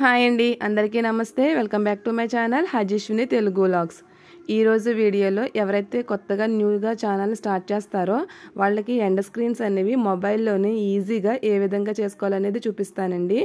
hi అండి అందరికీ నమస్తే welcome back to my channel హజీష్ని తెలుగు లాగ్స్ ఈరోజు వీడియోలో ఎవరైతే కొత్తగా న్యూగా ఛానల్ స్టార్ట్ చేస్తారో వాళ్ళకి ఎండ స్క్రీన్స్ అనేవి మొబైల్లోనే ఈజీగా ఏ విధంగా చేసుకోవాలనేది చూపిస్తానండి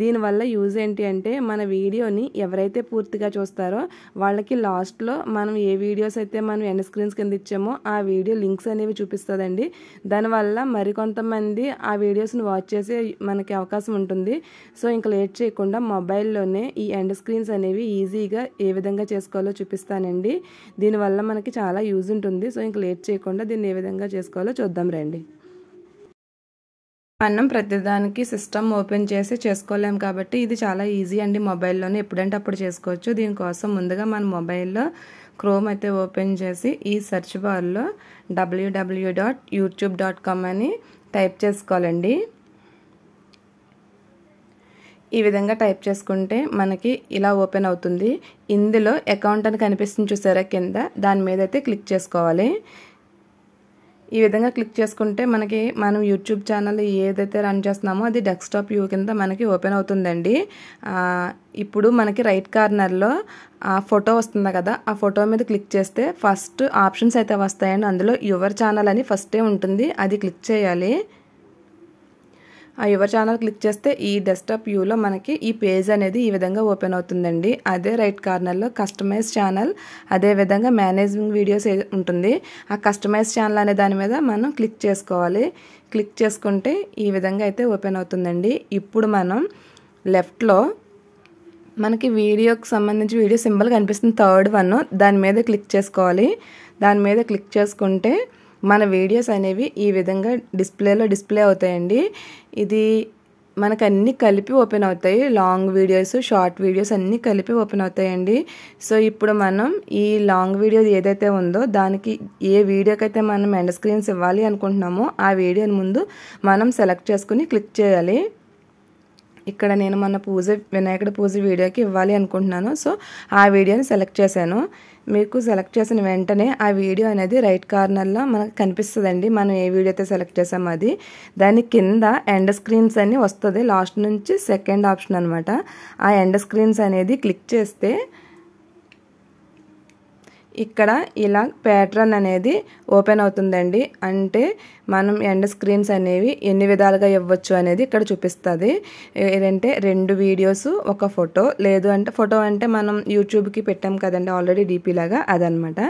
దీనివల్ల యూజ్ ఏంటి అంటే మన వీడియోని ఎవరైతే పూర్తిగా చూస్తారో వాళ్ళకి లాస్ట్లో మనం ఏ వీడియోస్ అయితే మనం ఎండ స్క్రీన్స్ కింద ఇచ్చామో ఆ వీడియో లింక్స్ అనేవి చూపిస్తుందండి దానివల్ల మరికొంతమంది ఆ వీడియోస్ని వాచ్ చేసే మనకి అవకాశం ఉంటుంది సో ఇంకా లేట్ చేయకుండా మొబైల్లోనే ఈ ఎండ స్క్రీన్స్ అనేవి ఈజీగా ఏ విధంగా చేసుకోవాలో చూపిస్తానండి దీనివల్ల మనకి చాలా యూజ్ ఉంటుంది సో ఇంక లేట్ చేయకుండా దీన్ని ఏ విధంగా చేసుకోవాలో చూద్దాం రండి మనం ప్రతిదానికి సిస్టమ్ ఓపెన్ చేసి చేసుకోలేం కాబట్టి ఇది చాలా ఈజీ అండి మొబైల్లోనే ఎప్పుడంటే అప్పుడు చేసుకోవచ్చు దీనికోసం ముందుగా మన మొబైల్లో క్రోమ్ అయితే ఓపెన్ చేసి ఈ సెర్చ్ బార్లో W W dot YouTube dot com అని టైప్ చేసుకోవాలండి ఈ విధంగా టైప్ చేసుకుంటే మనకి ఇలా ఓపెన్ అవుతుంది ఇందులో అకౌంట్ అని కనిపిస్తుంది చూసారా కింద దాని మీద అయితే క్లిక్ చేసుకోవాలి ఈ విధంగా క్లిక్ చేసుకుంటే మనకి మనం యూట్యూబ్ ఛానల్ ఏదైతే రన్ చేస్తున్నామో అది డెస్క్టాప్ వ్యూ కింద మనకి ఓపెన్ అవుతుందండి ఇప్పుడు మనకి రైట్ కార్నర్లో ఆ ఫోటో వస్తుంది కదా ఆ ఫోటో మీద క్లిక్ చేస్తే ఫస్ట్ ఆప్షన్స్ అయితే వస్తాయండి అందులో యువర్ ఛానల్ అని ఫస్టే ఉంటుంది అది క్లిక్ చేయాలి ఆ యువర్ ఛానల్ క్లిక్ చేస్తే ఈ డెస్క్టాప్ వ్యూలో మనకి ఈ పేజ్ అనేది ఈ విధంగా ఓపెన్ అవుతుందండి అదే రైట్ కార్నర్లో కస్టమైజ్ ఛానల్ అదేవిధంగా మేనేజింగ్ వీడియోస్ ఉంటుంది ఆ కస్టమైజ్ ఛానల్ అనే దాని మీద మనం క్లిక్ చేసుకోవాలి క్లిక్ చేసుకుంటే ఈ విధంగా అయితే ఓపెన్ అవుతుందండి ఇప్పుడు మనం లెఫ్ట్లో మనకి వీడియోకి సంబంధించి వీడియో సింబల్ కనిపిస్తుంది థర్డ్ వన్ దాని మీద క్లిక్ చేసుకోవాలి దాని మీద క్లిక్ చేసుకుంటే మన వీడియోస్ అనేవి ఈ విధంగా డిస్ప్లేలో డిస్ప్లే అవుతాయండి ఇది మనకు అన్నీ కలిపి ఓపెన్ అవుతాయి లాంగ్ వీడియోస్ షార్ట్ వీడియోస్ అన్నీ కలిపి ఓపెన్ అవుతాయండి సో ఇప్పుడు మనం ఈ లాంగ్ వీడియో ఏదైతే ఉందో దానికి ఏ వీడియోకైతే మనం ఎండ్ స్క్రీన్స్ ఇవ్వాలి అనుకుంటున్నామో ఆ వీడియోని ముందు మనం సెలెక్ట్ చేసుకుని క్లిక్ చేయాలి ఇక్కడ నేను మన పూజ వినాయకుడి పూజ వీడియోకి ఇవ్వాలి అనుకుంటున్నాను సో ఆ వీడియోని సెలెక్ట్ చేశాను మీకు సెలెక్ట్ చేసిన వెంటనే ఆ వీడియో అనేది రైట్ కార్నర్లో మనకు కనిపిస్తుందండి మనం ఏ వీడియో అయితే సెలెక్ట్ చేసామో అది దాని కింద ఎండ్ స్క్రీన్స్ అని వస్తుంది లాస్ట్ నుంచి సెకండ్ ఆప్షన్ అనమాట ఆ ఎండ్ స్క్రీన్స్ అనేది క్లిక్ చేస్తే ఇక్కడ ఇలా ప్యాటర్న్ అనేది ఓపెన్ అవుతుందండి అంటే మనం ఎండ్ స్క్రీన్స్ అనేవి ఎన్ని విధాలుగా ఇవ్వచ్చు అనేది ఇక్కడ చూపిస్తుంది ఏంటంటే రెండు వీడియోస్ ఒక ఫోటో లేదు అంటే ఫోటో అంటే మనం యూట్యూబ్కి పెట్టాం కదండి ఆల్రెడీ డీపీ లాగా అదనమాట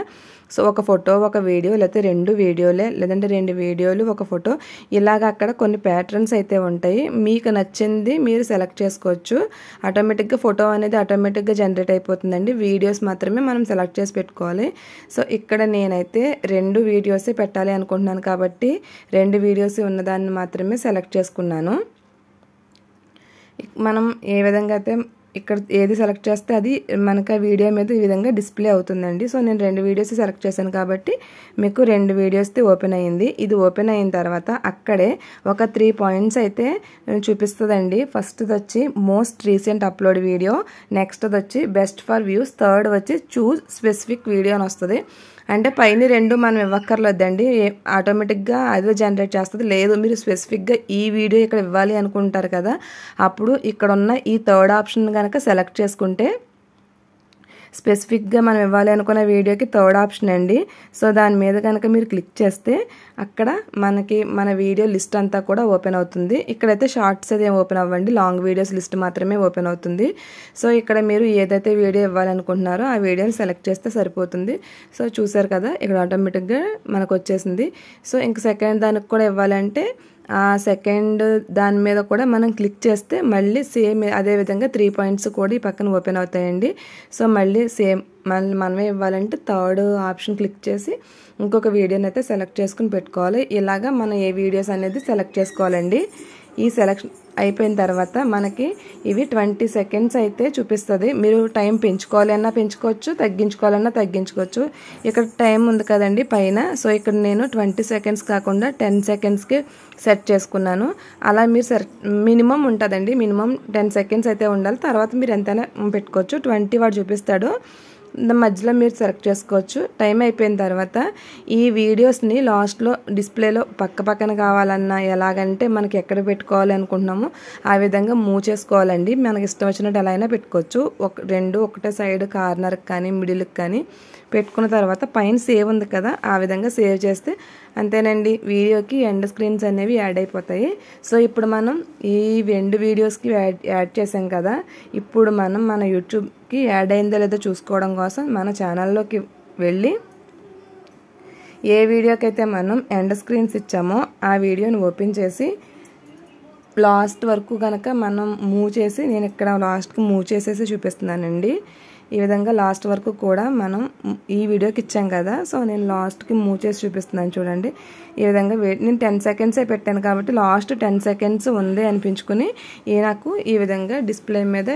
సో ఒక ఫోటో ఒక వీడియో లేకపోతే రెండు వీడియోలే లేదంటే రెండు వీడియోలు ఒక ఫోటో ఇలాగ అక్కడ కొన్ని ప్యాటర్న్స్ అయితే ఉంటాయి మీకు నచ్చింది మీరు సెలెక్ట్ చేసుకోవచ్చు ఆటోమేటిక్గా ఫోటో అనేది ఆటోమేటిక్గా జనరేట్ అయిపోతుందండి వీడియోస్ మాత్రమే మనం సెలెక్ట్ చేసి పెట్టుకోవాలి సో ఇక్కడ నేనైతే రెండు వీడియోసే పెట్టాలి అనుకుంటున్నాను కాబట్టి రెండు వీడియోస్ ఉన్నదాన్ని మాత్రమే సెలెక్ట్ చేసుకున్నాను మనం ఏ విధంగా అయితే ఇక్కడ ఏది సెలెక్ట్ చేస్తే అది మనకు వీడియో మీద ఈ విధంగా డిస్ప్లే అవుతుందండి సో నేను రెండు వీడియోస్ సెలెక్ట్ చేశాను కాబట్టి మీకు రెండు వీడియోస్ది ఓపెన్ అయ్యింది ఇది ఓపెన్ అయిన తర్వాత అక్కడే ఒక త్రీ పాయింట్స్ అయితే చూపిస్తుందండి ఫస్ట్ది వచ్చి మోస్ట్ రీసెంట్ అప్లోడ్ వీడియో నెక్స్ట్ది వచ్చి బెస్ట్ ఫర్ వ్యూస్ థర్డ్ వచ్చి చూజ్ స్పెసిఫిక్ వీడియో అని వస్తుంది అంటే పైన రెండు మనం ఇవ్వక్కర్లేదండి ఆటోమేటిక్గా అదే జనరేట్ చేస్తుంది లేదు మీరు స్పెసిఫిక్గా ఈ వీడియో ఇక్కడ ఇవ్వాలి అనుకుంటారు కదా అప్పుడు ఇక్కడ ఉన్న ఈ థర్డ్ ఆప్షన్ కనుక సెలెక్ట్ చేసుకుంటే స్పెసిఫిక్గా మనం ఇవ్వాలి అనుకున్న వీడియోకి థర్డ్ ఆప్షన్ అండి సో దాని మీద కనుక మీరు క్లిక్ చేస్తే అక్కడ మనకి మన వీడియో లిస్ట్ అంతా కూడా ఓపెన్ అవుతుంది ఇక్కడైతే షార్ట్స్ అది ఓపెన్ అవ్వండి లాంగ్ వీడియోస్ లిస్ట్ మాత్రమే ఓపెన్ అవుతుంది సో ఇక్కడ మీరు ఏదైతే వీడియో ఇవ్వాలనుకుంటున్నారో ఆ వీడియోని సెలెక్ట్ చేస్తే సరిపోతుంది సో చూసారు కదా ఇక్కడ ఆటోమేటిక్గా మనకు వచ్చేసింది సో ఇంక సెకండ్ దానికి కూడా ఇవ్వాలంటే ఆ సెకండ్ దాని మీద కూడా మనం క్లిక్ చేస్తే మళ్ళీ సేమ్ అదేవిధంగా త్రీ పాయింట్స్ కూడా ఈ పక్కన ఓపెన్ అవుతాయండి సో మళ్ళీ సేమ్ మళ్ళీ మనమే ఇవ్వాలంటే థర్డ్ ఆప్షన్ క్లిక్ చేసి ఇంకొక వీడియోని అయితే సెలెక్ట్ చేసుకుని పెట్టుకోవాలి ఇలాగా మనం ఏ వీడియోస్ అనేది సెలెక్ట్ చేసుకోవాలండి ఈ సెలక్షన్ అయిపోయిన తర్వాత మనకి ఇవి ట్వంటీ సెకండ్స్ అయితే చూపిస్తుంది మీరు టైం పెంచుకోవాలన్నా పెంచుకోవచ్చు తగ్గించుకోవాలన్నా తగ్గించుకోవచ్చు ఇక్కడ టైం ఉంది కదండి పైన సో ఇక్కడ నేను ట్వంటీ సెకండ్స్ కాకుండా టెన్ సెకండ్స్కి సెట్ చేసుకున్నాను అలా మీరు మినిమం ఉంటుందండి మినిమం టెన్ సెకండ్స్ అయితే ఉండాలి తర్వాత మీరు ఎంతైనా పెట్టుకోవచ్చు ట్వంటీ వాడు చూపిస్తాడు మధ్యలో మీరు సెలెక్ట్ చేసుకోవచ్చు టైం అయిపోయిన తర్వాత ఈ వీడియోస్ని లాస్ట్లో డిస్ప్లేలో పక్క పక్కన కావాలన్నా ఎలాగంటే మనకి ఎక్కడ పెట్టుకోవాలి అనుకుంటున్నామో ఆ విధంగా మూవ్ చేసుకోవాలండి మనకి ఇష్టం వచ్చినట్టు ఎలా అయినా పెట్టుకోవచ్చు ఒక రెండు ఒకటే సైడ్ కార్నర్కి కానీ మిడిల్కి కానీ పెట్టుకున్న తర్వాత పైన సేవ్ ఉంది కదా ఆ విధంగా సేవ్ చేస్తే అంతేనండి వీడియోకి ఎండ్ స్క్రీన్స్ అనేవి యాడ్ అయిపోతాయి సో ఇప్పుడు మనం ఈ ఎండ్ వీడియోస్కి యాడ్ యాడ్ చేసాం కదా ఇప్పుడు మనం మన యూట్యూబ్కి యాడ్ అయిందో లేదో చూసుకోవడం కోసం మన ఛానల్లోకి వెళ్ళి ఏ వీడియోకైతే మనం ఎండ్ స్క్రీన్స్ ఇచ్చామో ఆ వీడియోని ఓపెన్ చేసి లాస్ట్ వరకు కనుక మనం మూవ్ చేసి నేను ఇక్కడ లాస్ట్కి మూవ్ చేసేసి చూపిస్తున్నానండి ఈ విధంగా లాస్ట్ వరకు కూడా మనం ఈ వీడియోకి ఇచ్చాం కదా సో నేను లాస్ట్కి మూవ్ చేసి చూపిస్తున్నాను చూడండి ఈ విధంగా నేను టెన్ సెకండ్సే పెట్టాను కాబట్టి లాస్ట్ టెన్ సెకండ్స్ ఉంది అనిపించుకుని ఈ నాకు ఈ విధంగా డిస్ప్లే మీద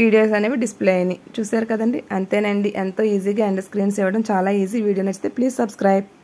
వీడియోస్ అనేవి డిస్ప్లే అయినాయి చూసారు కదండి అంతేనండి ఎంతో ఈజీగా అండ్ స్క్రీన్స్ ఇవ్వడం చాలా ఈజీ వీడియో నచ్చితే ప్లీజ్ సబ్స్క్రైబ్